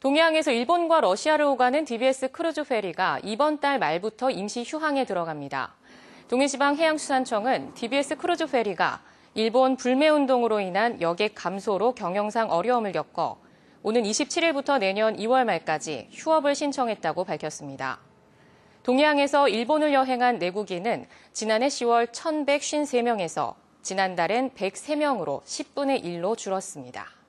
동해항에서 일본과 러시아를 오가는 DBS 크루즈 페리가 이번 달 말부터 임시 휴항에 들어갑니다. 동해지방해양수산청은 DBS 크루즈 페리가 일본 불매운동으로 인한 여객 감소로 경영상 어려움을 겪어 오는 27일부터 내년 2월 말까지 휴업을 신청했다고 밝혔습니다. 동해항에서 일본을 여행한 내국인은 지난해 10월 1,153명에서 지난달엔 103명으로 10분의 1로 줄었습니다.